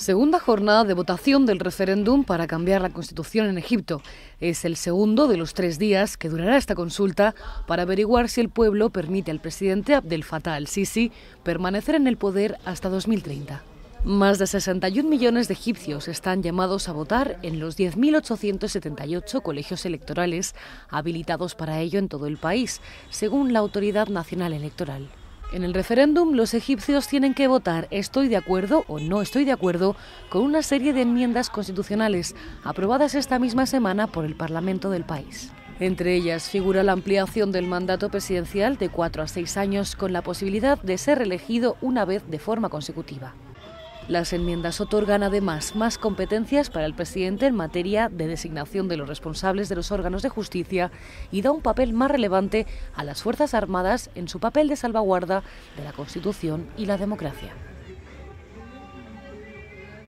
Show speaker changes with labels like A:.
A: Segunda jornada de votación del referéndum para cambiar la Constitución en Egipto. Es el segundo de los tres días que durará esta consulta para averiguar si el pueblo permite al presidente Abdel Fattah al-Sisi permanecer en el poder hasta 2030. Más de 61 millones de egipcios están llamados a votar en los 10.878 colegios electorales habilitados para ello en todo el país, según la Autoridad Nacional Electoral. En el referéndum los egipcios tienen que votar estoy de acuerdo o no estoy de acuerdo con una serie de enmiendas constitucionales aprobadas esta misma semana por el Parlamento del país. Entre ellas figura la ampliación del mandato presidencial de cuatro a seis años con la posibilidad de ser elegido una vez de forma consecutiva. Las enmiendas otorgan además más competencias para el presidente en materia de designación de los responsables de los órganos de justicia y da un papel más relevante a las Fuerzas Armadas en su papel de salvaguarda de la Constitución y la democracia.